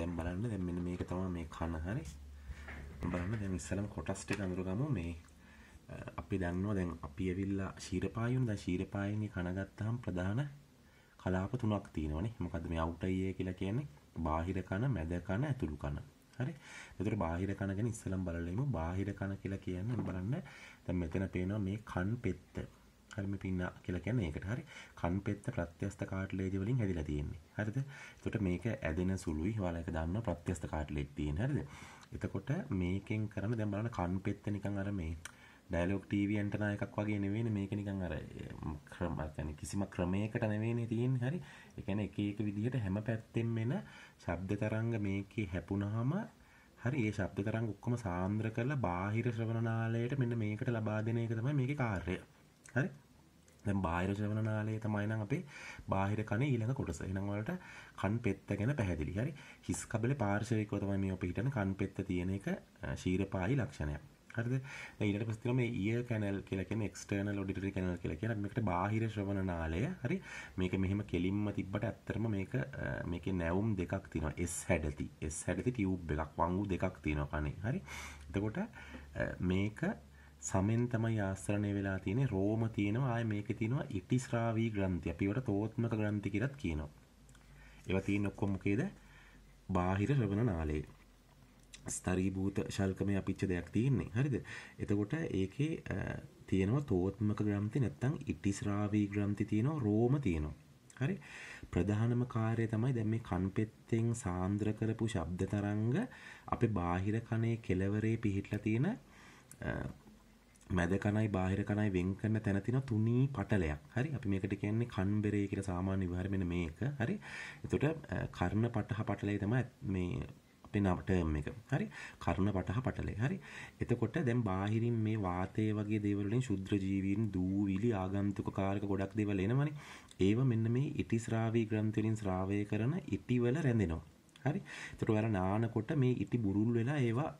දැන් බලන්න දැන් මෙන්න මේක තමයි මේ කන හරි බලන්න දැන් ඉස්සලම කොටස් ටික අඳුරගමු මේ අපි දන්නවා දැන් අපි ඇවිල්ලා ශීරපායුන් දැන් ශීරපායුන්ගේ කන ගත්තාම ප්‍රධාන කලාප තුනක් තියෙනවනේ මොකද්ද මේ අවුටයිය කියලා කියන්නේ බාහිර කන මැද කන ඇතුළු කන හරි එතකොට බාහිර කන ගැන ඉස්සලම් බලලා ඉමු බාහිර කන කියලා කියන්නේ බලන්න දැන් මෙතන පේනවා මේ කන් පෙත්ත හරිම පින්න කියලා කියන්නේ ඒකට හරි කන් පෙත්ත ප්‍රත්‍යස්ත කාට්ලේජ් වලින් හැදිලා තියෙන්නේ හරිද එතකොට මේක ඇදෙන සුළුයි ඔයාලා ඒක දන්නවා ප්‍රත්‍යස්ත කාට්ලේජ් තියෙන හරිද එතකොට මේකෙන් කරන දැන් බලන්න කන් පෙත්ත නිකන් අර මේ ඩයලොග් ටීවී ඇන්ටනා එකක් වගේ නෙවෙයිනේ මේක නිකන් අර ක්‍රම يعني කිසිම ක්‍රමයකට නෙවෙයිනේ තියෙන්නේ හරි ඒ කියන්නේ එක එක විදිහට හැම පැත්තෙම එන ශබ්ද තරංග මේකේ හැපුණාම හරි ඒ ශබ්ද තරංග ඔක්කොම සාන්ද්‍ර කරලා බාහිර ශ්‍රවණ නාලයට මෙන්න මේකට ලබා දෙන එක තමයි මේකේ කාර්යය හරි දැන් බාහිර ජවන නාලය තමයි නම් අපේ බාහිර කන ඊළඟ කොටස. එහෙනම් වලට කන් පෙත්ත ගැන පැහැදිලි. හරි. හිස් කබලේ පාර්ශවිකව තමයි මේ අපේ හිටන කන් පෙත්ත තියෙන එක ශීරපායි ලක්ෂණයක්. හරිද? දැන් ඊළඟට පස්සේ තියෙනවා මේ ear canal කියලා කියන්නේ external auditory canal කියලා කියන මේකට බාහිර ශ්‍රවණ නාලය. හරි. මේක මෙහෙම කෙලින්ම තිබ්බට ඇත්තටම මේක මේකේ නැවුම් දෙකක් තියෙනවා. S හැඩති. S හැඩති ටියුබ් එකක් වංගු දෙකක් තියෙනවා කනේ. හරි. එතකොට මේක සමෙන් තමයි ආශ්‍රණය වෙලා තියෙන රෝම තියෙනවා ආය මේක තියෙනවා ඉටිස්රාවී ග්‍රන්ථය අපිවට තෝත්මක ග්‍රන්ථි කියලත් කියනවා ඒවා තියෙන ඔක්කොම මොකේද බාහිර ශ්‍රවණ නාලයේ ස්තරීභූත ශල්කමේ අපිච්ච දෙයක් තියෙන්නේ හරිද එතකොට ඒකේ තියෙනවා තෝත්මක ග්‍රන්ථි නැත්තම් ඉටිස්රාවී ග්‍රන්ථි තියෙනවා රෝම තියෙනවා හරි ප්‍රධානම කාර්යය තමයි දැන් මේ කන් පෙත්තෙන් සාන්ද්‍ර කරපු ශබ්ද තරංග අපේ බාහිර කනේ කෙලවරේ පිහිටලා තියෙන මැද කනයි බාහිර කනයි වෙන් කරන තැන තියෙන තුනී පටලයක්. හරි අපි මේකට කියන්නේ කන්බරේ කියලා සාමාන්‍ය විවරය මෙන්න මේක. හරි. එතකොට කර්ණ පටහ පටලය තමයි මේ අපේ නව ටර්ම් එක. හරි. කර්ණ පටහ පටලය. හරි. එතකොට දැන් බාහිරින් මේ වාතය වගේ දේවල් වලින් ශුද්‍ර ජීවීන් දූවිලි ආගන්තුක කාරක ගොඩක් දේවල් එනවනේ. ඒව මෙන්න මේ ඉටි ශ්‍රාවී ග්‍රන්ථි වලින් ශ්‍රාවය කරන ඉටිවල රැඳෙනවා. හරි එතකොට ඔයාලා නානකොට මේ ඉටි බුරුල් වෙලා ඒවා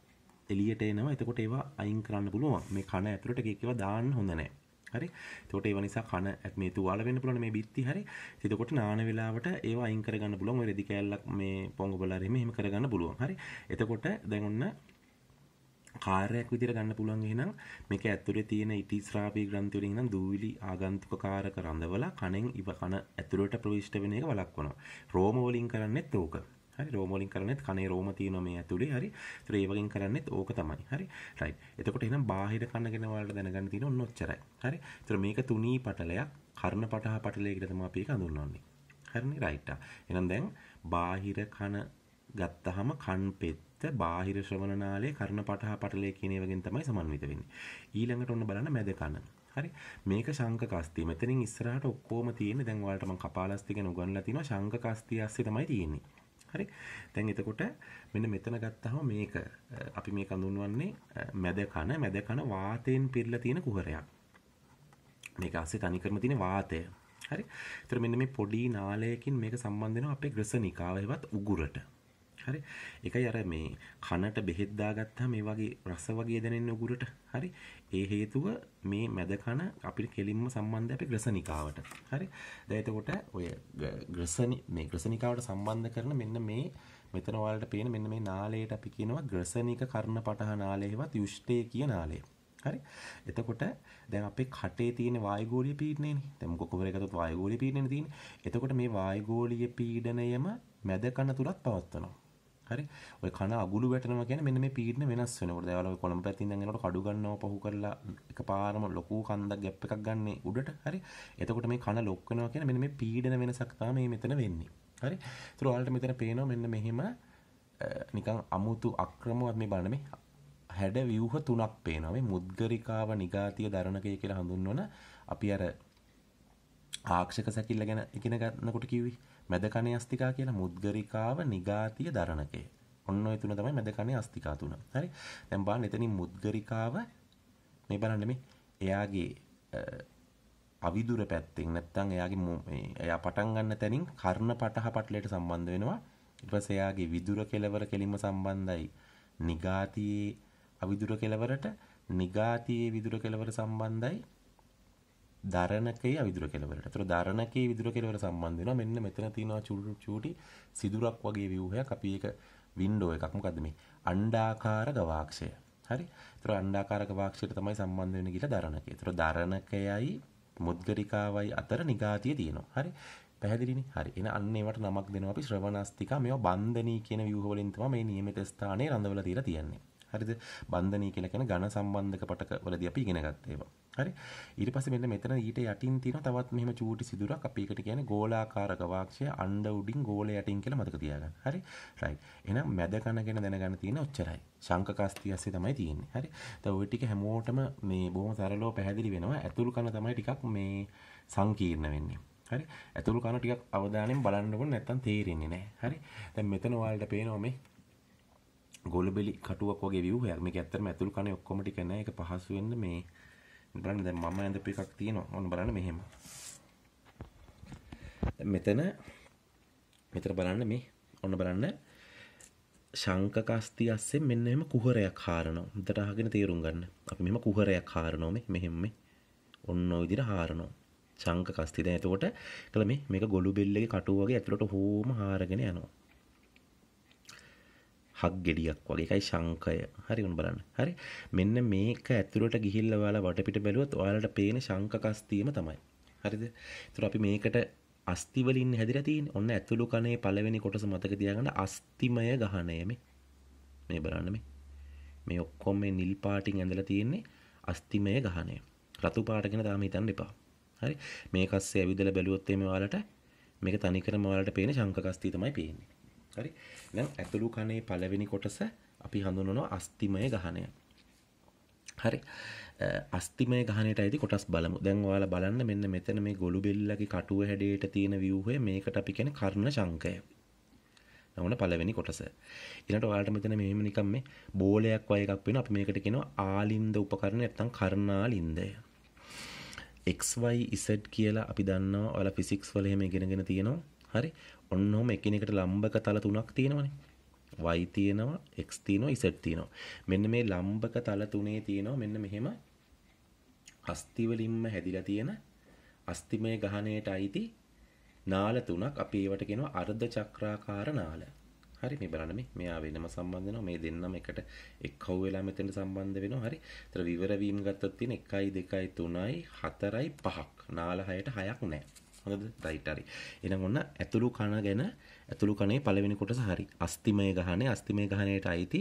එලියට එනවා එතකොට ඒවා අයින් කරන්න පුළුවන් මේ කන ඇතුළට එකේකව දාන්න හොඳ නැහැ හරි තොට ඒ නිසා කන මේ තුවාල වෙන්න පුළුවන් මේ බිත්ති හරි එතකොට නාන වෙලාවට ඒව අයින් කරගන්න පුළුවන් ඔය රෙදි කෑල්ලක් මේ පොංග බලාරෙම එහෙම කරගන්න පුළුවන් හරි එතකොට දැන් ඔන්න කාර්යයක් විදිහට ගන්න පුළුවන් එහෙනම් මේක ඇතුලේ තියෙන ඉටි ශ්‍රාවී ග්‍රන්ථි වලින් නම් දූවිලි ආගන්තුක කාරක රඳවලා කණෙන් ඉව කන ඇතුලට ප්‍රවිෂ්ඨ වෙන එක වළක්වනවා රෝම වලින් කරන්නේත් ඕක හරි රෝම වලින් කරන්නේත් කනේ රෝම තියෙනවා මේ ඇතුලේ හරි ඒතර ඒ වගේ කරන්නේත් ඕක තමයි හරි රයිට් එතකොට එහෙනම් බාහිර කන ගැන ඔයාලට දැනගන්න තියෙන ඔන්න ඔච්චරයි හරි ඒතර මේක තුනී පටලයක් කර්ණ පටහ පටලයකට තමයි අපි ඒක හඳුන්වන්නේ හරිනේ රයිට් එහෙනම් දැන් බාහිර කන ගත්තහම කන් පෙත්ත බාහිර ශ්‍රවණනාලේ කර්ණ පටහ පටලේ කියන ඒවාගෙන් තමයි සමන්විත වෙන්නේ. ඊළඟට ඔන්න බලන්න මැද කන. හරි. මේක ශංක කස්තිය. මෙතනින් ඉස්සරහට ඔක්කොම තියෙන්නේ. දැන් ඔයාලට මම කපාලස්ති ගැන උගන්ලා තිනවා. ශංක කස්තිය ඇස්සේ තමයි තියෙන්නේ. හරි දැන් එතකොට මෙන්න මෙතන ගත්තහම මේක අපි මේ කඳුන්වන්නේ මැද කන මැද කන වාතයෙන් පිරලා තියෙන කුහරයක් මේක ASCII තනිකරම තියෙන වාතය හරි එතකොට මෙන්න මේ පොඩි නාලයකින් මේක සම්බන්ධ වෙනවා අපේ ග්‍රසනිකාව හෙවත් උගුරට හරි එකයි අර මේ කනට බෙහෙත් දාගත්තාම මේ වගේ රස වගේ දැනෙන උගුරට හරි ඒ හේතුව මේ මැද කන අපිට කෙලින්ම සම්බන්ධයි අපේ ග්‍රසනිකාවට හරි දැන් එතකොට ඔය ග්‍රසනි මේ ග්‍රසනිකාවට සම්බන්ධ කරන මෙන්න මේ මෙතන ඔයාලට පේන මෙන්න මේ නාලයට අපි කියනවා ග්‍රසනික කර්ණපටහ නාලයවත් යුෂ්ඨේ කියන නාලය. හරි? එතකොට දැන් අපේ කටේ තියෙන වායුගෝලීය පීඩනයනේ. දැන් මොකකවර එකතොත් වායුගෝලීය පීඩනය තියෙන්නේ. එතකොට මේ වායුගෝලීය පීඩනයම මැද කන තුලත් පවත්වනවා. හරි ඔය කන අගුළු වැටෙනවා කියන්නේ මෙන්න මේ පීඩන වෙනස් වෙනකොට. දැන් ඔයාලා ඔය කොළඹ පැත්තෙන් දැන් එනකොට කඩු ගන්නවා පහු කරලා එකපාරම ලොකු කන්දක් ગેප් එකක් ගන්න උඩට. හරි. එතකොට මේ කන ලොක් වෙනවා කියන්නේ මෙන්න මේ පීඩන වෙනසක් තමයි මේ මෙතන වෙන්නේ. හරි. ඒතර ඔයාලට මෙතන පේනවා මෙන්න මෙහෙම නිකන් අමුතු අක්‍රමවත් මේ බලන්න මේ හැඩ ව්‍යූහ තුනක් පේනවා මේ මුද්ගරිකාව නිගාතිය දරණකය කියලා හඳුන්වන අපි අර ආක්ෂක සැකිල්ල ගැන ඉගෙන ගන්නකොට කිව්වේ මැදකණේ අස්තිකා කියලා මුද්ගරිකාව නිගාතිය දරණකය. ඔන්න ඔය තුන තමයි මැදකණේ අස්තිකා තුන. හරි. දැන් බලන්න එතනින් මුද්ගරිකාව මේ බලන්න මේ එයාගේ අවිදුර පැත්තෙන් නැත්තම් එයාගේ මේ එයා පටන් ගන්න තැනින් කර්ණ පටහ පටලයට සම්බන්ධ වෙනවා. ඊට පස්සේ එයාගේ විදුර කෙලවර කෙලින්ම සම්බන්ධයි නිගාතියේ අවිදුර කෙලවරට නිගාතියේ විදුර කෙලවර සම්බන්ධයි දරණකයේ අවිදුර කෙළවරට. ඒතර දරණකයේ විදුර කෙළවර සම්බන්ධ වෙනවා. මෙන්න මෙතන තියෙනවා චූටි චූටි සිදුරක් වගේ ව්‍යුහයක්. අපි ඒක වින්ඩෝ එකක්. මොකද්ද මේ? අණ්ඩාකාර ගවාක්ෂය. හරි? ඒතර අණ්ඩාකාර ගවාක්ෂයට තමයි සම්බන්ධ වෙන්නේ කියලා දරණකය. ඒතර දරණකයයි මුද්ගරිකාවයි අතර නිගාතිය තියෙනවා. හරි? පැහැදිලිනේ. හරි. එහෙනම් අන්න ඒවට නමක් දෙනවා අපි ශ්‍රවණාස්තිකා. මේවා බන්ධනී කියන ව්‍යුහ වලින් තමයි මේ නියමිත ස්ථානයේ රඳවලා තියලා තියන්නේ. හරිද බන්ධනී කියලා කියන ඝන සම්බන්ධක පටක වලදී අපි ඉගෙන ගත්තේවා හරි ඊට පස්සේ මෙන්න මෙතන ඊට යටින් තියෙන තවත් මෙහෙම චූටි සිදුරක් අපි එකට කියන්නේ ගෝලාකාරක වාක්ෂය අණ්ඩ උඩින් ගෝල යටින් කියලා මතක තියාගන්න හරි රයිට් එහෙනම් මැද කන ගැන දැනගන්න තියෙන ඔච්චරයි ශංකකස්ති ඇස්සේ තමයි තියෙන්නේ හරි දැන් ওই ටික හැමෝටම මේ බොහොම සරලව පැහැදිලි වෙනවා ඇතුළු කන තමයි ටිකක් මේ සංකීර්ණ වෙන්නේ හරි ඇතුළු කන ටිකක් අවධානයෙන් බලන්නකොට නැත්තම් තේරෙන්නේ නැහැ හරි දැන් මෙතන ඔයාලට පේනවා මේ ගොලබෙලි කටුවක් වගේ විවහයක් මේ ඇත්තම ඇතුළු කනේ ඔක්කොම ටික නෑ ඒක පහසු වෙන්න මේ බලන්න දැන් මම ඇඳපු එකක් තියෙනවා ඔන්න බලන්න මෙහෙම මෙතන මෙතන බලන්න මේ ඔන්න බලන්න ශංක කස්ති අස්සේ මෙන්න එහෙම කුහරයක් හාරනවා හොඳට අහගෙන තේරුම් ගන්න අපි මෙහෙම කුහරයක් හාරනවා මේ මෙහෙම මේ ඔන්න ඔය විදිහට හාරනවා ශංක කස්ති දැන් එතකොට කළ මේ මේක ගොළු බෙල්ලගේ කටුව වගේ ඇතුළට හෝම හාරගෙන යනවා හක් ගෙඩියක් වගේ එකයි ශංකය හරි උන් බලන්න හරි මෙන්න මේක ඇතුළට ගිහිල්ල ඔයාලා වටපිට බැලුවොත් ඔයාලට පේන ශංක කස්තියම තමයි හරිද ඒතර අපි මේකට අස්ති වලින් හැදිලා තියෙන ඔන්න ඇතුළු කනේ පළවෙනි කොටස මතක තියාගන්න අස්තිමය ගහණය මේ මේ බලන්න මේ මේ ඔක්කොම මේ නිල් පාටින් ඇඳලා තියෙන්නේ අස්තිමය ගහණය රතු පාට ගැන තාම හිතන්න එපා හරි මේක අස්සේ ඇවිදලා බැලුවොත් එimhe ඔයාලට මේක තනිකරම ඔයාලට පේන ශංකකස්තිය තමයි පේන්නේ හරි දැන් ඇතුළු කනේ පළවෙනි කොටස අපි හඳුනනවා අස්තිමය ගහනය හරි අස්තිමය ගහනයට ඇති කොටස් බලමු දැන් ඔයාලා බලන්න මෙන්න මෙතන මේ ගොළු බෙල්ලගේ කටුව හැඩයට තියෙන ව්‍යුහය මේකට අපි කියන කර්ණ ශංකය නවන පළවෙනි කොටස ඉලට ඔයාට මෙතන මෙහෙම නිකම් මේ බෝලයක් වය එකක් වෙන අපි මේකට කෙනවා ආලින්ද උපකරණ ඇත්තම් කරණාලින්දය XYZ කියලා අපි දන්නවා ඔයාලා ෆිසික්ස් වල එහෙම ඉගෙනගෙන තියෙනවා හරි ඔන්න ඔහොම එකිනෙකට ලම්බක තල තුනක් තියෙනවනේ. y තියෙනවා, x තියෙනවා, z තියෙනවා. මෙන්න මේ ලම්බක තල තුනේ තියෙනවා මෙන්න මෙහෙම අස්ති වලින්ම හැදිලා තියෙන අස්තිමය ගහණයට අයිති නාල තුනක් අපි ඒවට කියනවා අර්ධ චක්‍රාකාර නාල. හරි මේ බලන්න මේ මෙයා වෙනම සම්බන්ධ වෙනවා මේ දෙන්නම එකට එක්හුව වෙලා මෙතෙන්ට සම්බන්ධ වෙනවා හරි. ඒතර විවර වීම ගත්තොත් තියෙන 1 2 3 4 5ක් නාල 6ට 6ක් නැහැ. හොඳද රයිට් හරි එහෙනම් ඔන්න ඇතුළු කණ ගැන ඇතුළු කණේ පළවෙනි කොටස හරි අස්තිමය ගහනේ අස්තිමය ගහණයට අයිති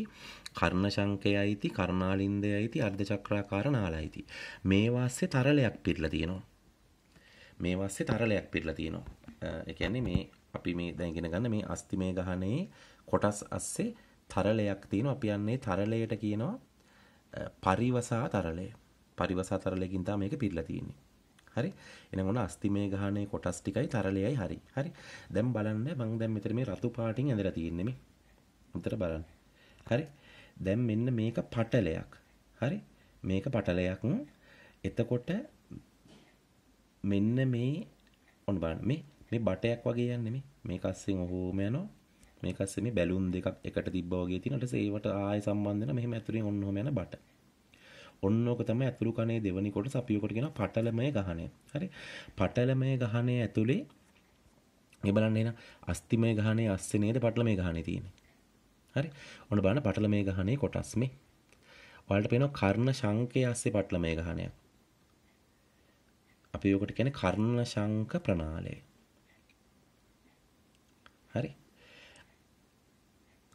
කර්ණ ශංකය අයිති කර්ණාලින්දය අයිති අර්ධ චක්‍රාකාර නාල අයිති මේ වාස්සේ තරලයක් පිරලා තියෙනවා මේ වාස්සේ තරලයක් පිරලා තියෙනවා ඒ කියන්නේ මේ අපි මේ දැන් ඉගෙන ගන්න මේ අස්තිමය ගහනේ කොටස් අස්සේ තරලයක් තියෙනවා අපි යන්නේ තරලයට කියනවා පරිවසා තරලය පරිවසා තරලයකින් තමයි මේක පිරලා තියෙන්නේ හරි එනකොට අස්තිමේ ගහණය කොටස් ටිකයි තරලයයි හරි හරි දැන් බලන්න මම දැන් මෙතන මේ රතු පාටින් ඇඳලා තියෙන්නේ මේ උතර බලන්න හරි දැන් මෙන්න මේක පටලයක් හරි මේක පටලයක් එතකොට මෙන්න මේ ඔන්න බලන්න මේ මේ බටයක් වගේ යන්නේ මේ මේක අස්සෙන් ඔහොම යනවා මේක අස්සේ මේ බැලුම් දෙකක් එකට තිබ්බා වගේ තියෙනකොට ඒවට ආය සම්බන්ධ වෙන මෙහෙම ඇතුලෙන් ඔන්න ඔහොම යන බට ඔන්නෝක තමයි ඇතුළු කනේ දෙවනි කොටස අපි උකට කියන පටලමය ගහණය. හරි. පටලමය ගහණය ඇතුලේ මේ බලන්න එන අස්තිමය ගහණය අස්සේ නේද පටලමය ගහණය තියෙන්නේ. හරි. ඔන්න බලන්න පටලමය ගහණය කොටස් මේ. ඔයාලට පේනවා කර්ණ ශංකයේ අස්සේ පටලමය ගහණයක්. අපි උකට කියන්නේ කර්ණ ශංක ප්‍රණාලය. හරි.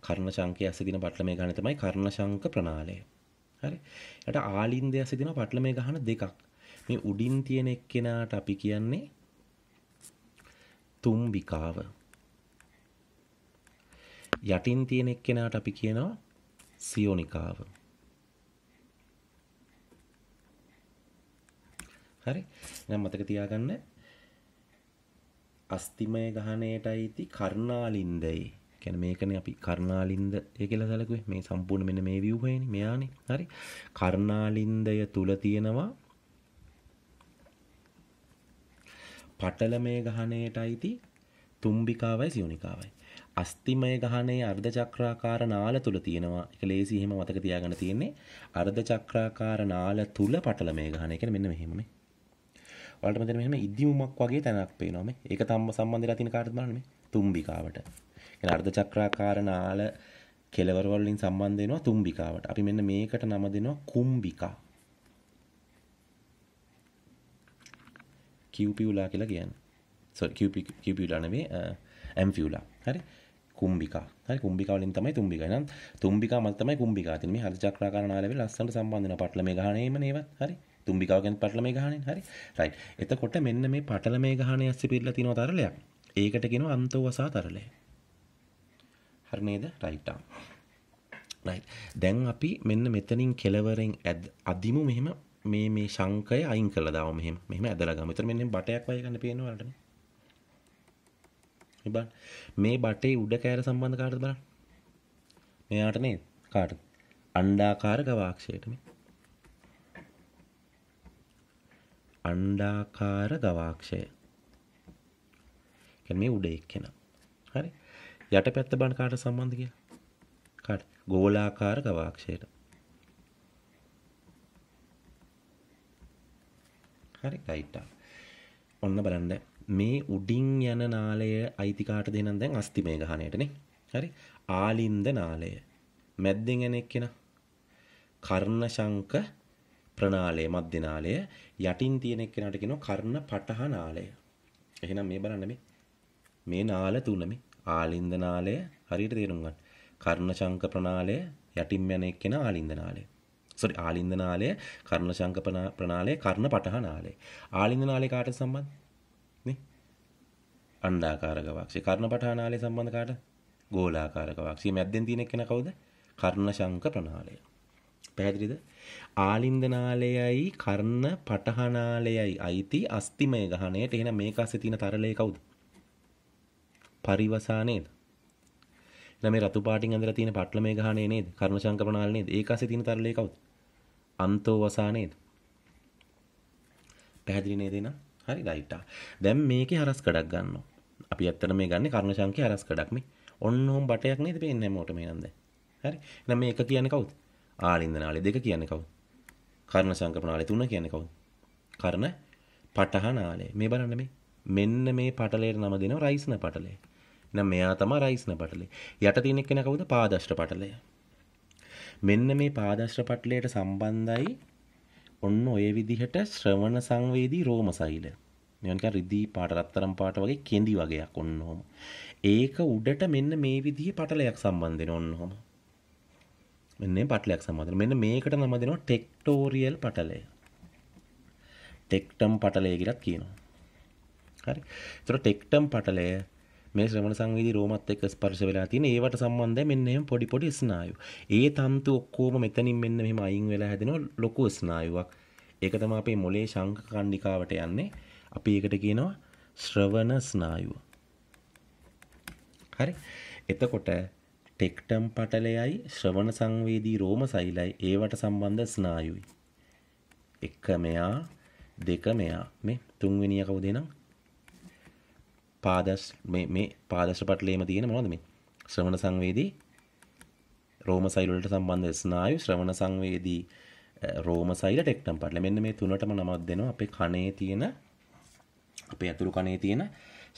කර්ණ ශංකයේ අස්සේ දින පටලමය ගහණය තමයි කර්ණ ශංක ප්‍රණාලය. හරි යට ආලින්දයක් සිදෙන පටල මේ ගහන දෙකක් මේ උඩින් තියෙන එක්කෙනාට අපි කියන්නේ තුම්බිකාව යටින් තියෙන එක්කෙනාට අපි කියනවා සියෝනිකාව හරි නම් මතක තියාගන්න අස්තිමය ගහණයටයි ති කර්ණාලින්දයි කැන මේකන අපි කරණාලින්ද ඒ කියලා සැලකුවේ මේ සම්පූර්ණ මෙන්න මේ ව්‍යුහයනි මෙයානේ හරි කරණාලින්දය තුල තියෙනවා පටලමය ගහනයට අයිති තුම්බිකාවයි සියුනිකාවයි. අස්තිමය ගහනේ අර්ධ චක්‍රාකාර නාල තුල තියෙනවා. ඒක ලේසි එහෙම මතක තියාගන්න තියෙන්නේ. අර්ධ චක්‍රාකාර නාල තුල පටලමය ගහන. ඒ කියන්නේ මෙන්න මෙහෙම මේ. ඔයාලට මෙතන මෙහෙම ඉදිමුමක් වගේ තැනක් පේනවා මේ. ඒක තම්ම සම්බන්ධලා තියෙන කාටද බලන්න මේ. තුම්බිකාවට. අර්ධ චක්‍රාකාර නාල කෙලවරවලින් සම්බන්ධ වෙනවා තුම්බිකාවට. අපි මෙන්න මේකට නම දෙනවා කුම්බිකා. කියවපියුලා කියලා කියන්න කියපියුලා නවේ ඇම්ෆියුලා හරි කුම්බිකා හරි කුම්බිකාවලින් තමයි තුම්බික නම් තුම්බිකා මත තමයි කුම්බිකා තියෙන මේ හරි චක්‍රාකාර නාලවේ ලස්සනට සම්බන්ධ වෙන පටලමේ ගහණේම නේවත් හරි තුම්බිකාව කියන්නේ පටලමේ ගහණේ හරි රයිට් එතකොට මෙන්න මේ පටලමේ ගහණේ ඇස්සේ පිරලා තියෙන තරලයක් ඒකට කියනවා අන්තෝවසා තරලය හරිනේද රයිටා දැන් අපි මෙන්න මෙතනින් කෙලවරෙන් අදිමු මෙහෙම මේ මේ ශංකය අයින් කළ දාව මෙහෙම මෙහෙම ඇදලා ගමු. එතන මෙන්න බටයක් වගේ ගන්න පේනවා වලටනේ. ඉබන් මේ බටේ උඩ කෑර සම්බන්ධ කාටද බලන්න. මෙයාට නේද? කාටද? අණ්ඩාකාර ගවාක්ෂයට මේ. අණ්ඩාකාර ගවාක්ෂය. කියන්නේ උඩ එක්කෙනා. හරි. යටපැත්ත බණ කාට සම්බන්ධ කියලා? කාට? ගෝලාකාර ගවාක්ෂයට. හරි ගයිට් ඔන්න බලන්න මේ උඩින් යන නාලය අයිති කාටද එහෙනම් දැන් අස්තිමේ ගහණයටනේ. හරි? ආලින්ද නාලය. මැද්දෙන් යන එක්කෙනා. කර්ණශංක ප්‍රනාලය මධ්‍ය නාලය යටින් තියෙන එක්කෙනාට කියනවා කර්ණ පටහ නාලය. එහෙනම් මේ බලන්න මේ මේ නාල තුන මේ ආලින්දනාලය හරියට තේරුම් ගන්න. කර්ණශංක ප්‍රණාලය යටින් යන එක්කෙනා ආලින්දනාලය. සෝරි ආලින්දනාලය කර්ණශංක ප්‍රණාලය කර්ණ පටහනාලය. ආලින්දනාලය කාට සම්බන්ධ? නේ? අණ්ඩාකාරක වාක්ෂය. කර්ණ පටහනාලය සම්බන්ධ කාට? ගෝලාකාරක වාක්ෂය. මැද්දෙන් තියෙන එක්කෙනා කවුද? කර්ණශංක ප්‍රණාලය. පැහැදිලිද? ආලින්දනාලයයි කර්ණ පටහනාලයයි අයිති අස්තිමය ගහණයට. එහෙනම් මේක ඇස්සේ තියෙන තරලය කවුද? පරිවසා නේද? ළමේ රතු පාටින් ඇඳලා තියෙන පට්ලමේ ගහනේ නේද? කර්ණ සංකප්පනාල නේද? ඒක ඇසේ තියෙන තරලේ කවුද? අන්තෝ වසා නේද? පැහැදිලි නේද එන? හරි රයිට් ආ. දැන් මේකේ හරස් කඩක් ගන්නවා. අපි ඇත්තට මේ ගන්නේ කර්ණ සංකේ හරස් කඩක් මේ. ඔන්න ඕම් බටයක් නේද පේන්නේ හැමෝටම එනන් දැන්. හරි. එහෙනම් මේ එක කියන්නේ කවුද? ආලින්දනාලේ දෙක කියන්නේ කවුද? කර්ණ සංකප්පනාලේ තුන කියන්නේ කවුද? කර්ණ පටහනාලේ. මේ බලන්න මේ. මෙන්න මේ පටලයට නම දෙනවා රයිස්න පටලේ. එහෙනම් මෙයා තමයි රයිස්න පටලය. යට තියෙන කෙනා කවුද? පාදෂ්ඨ පටලය. මෙන්න මේ පාදෂ්ඨ පටලයට සම්බන්ධයි ඔන්න ඔය විදිහට ශ්‍රවණ සංවේදී රෝම සෛල. මේවා රිදී පාට රත්තරම් පාට වගේ කෙඳි වගේයක් ඔන්න ඔහොම. ඒක උඩට මෙන්න මේ විදිහේ පටලයක් සම්බන්ධ වෙන ඔන්න ඔහොම. මෙන්න පටලයක් සම්බන්ධ මෙන්න මේකට නම දෙනවා ටෙක්ටෝරියල් පටලය. ටෙක්ටම් පටලය කියලා කියනවා. හරි. ඒතර ටෙක්ටම් පටලය මේ ශ්‍රමණ සංවේදී රෝමත් එක්ක ස්පර්ශ වෙලා තියෙන ඒවට සම්බන්ධයෙන් මෙන්න එහෙම පොඩි පොඩි ස්නායු. ඒ තන්තු ඔක්කොම මෙතනින් මෙන්න මෙහෙම අයින් වෙලා හැදෙන ලොකු ස්නායුවක්. ඒක තමයි අපේ මොලේ ශංක කණ්ඩිකාවට යන්නේ. අපි ඒකට කියනවා ශ්‍රවණ ස්නායුව. හරි. එතකොට ටෙක්ටම් පටලයයි ශ්‍රවණ සංවේදී රෝම සෛලයි ඒවට සම්බන්ධ ස්නායුයි. එක මෙයා දෙක මෙයා මේ තුන්වෙනිය කවුද එනම් පාදස් මේ පාදශ පටලේම තියෙන මොනද මේ ශ්‍රමණ සංවේදී රෝම සයිලට සම්බන්ධ ස්නායු ශ්‍රමණ සංවේදී රෝම සයිල ටෙක්ටම් පටල මෙන්න මේ තුනටම නමක් දෙනවා අපේ කනේ තියෙන අපේ ඇතුළු කනේ තියෙන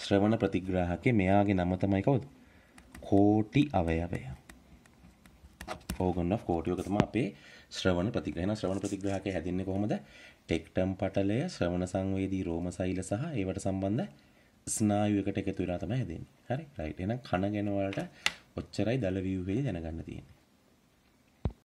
ශ්‍රවණ ප්‍රතිග්‍රාහකේ මෙයාගේ නම තමයි කවුද කෝටි අවයවය ඕගන් ඔෆ් කෝටි ඔක තමයි අපේ ශ්‍රවණ ප්‍රතිග්‍රහන ශ්‍රවණ ප්‍රතිග්‍රාහකේ හැදින්නේ කොහොමද ටෙක්ටම් පටලය ශ්‍රවණ සංවේදී රෝම සයිල සහ ඒවට සම්බන්ධ ස්නායුවකට එකතු වෙලා තමයි හැදෙන්නේ. හරි? රයිට්. එහෙනම් කන ගැන ඔයාලට ඔච්චරයි දල view එකේ දැනගන්න තියෙන්නේ.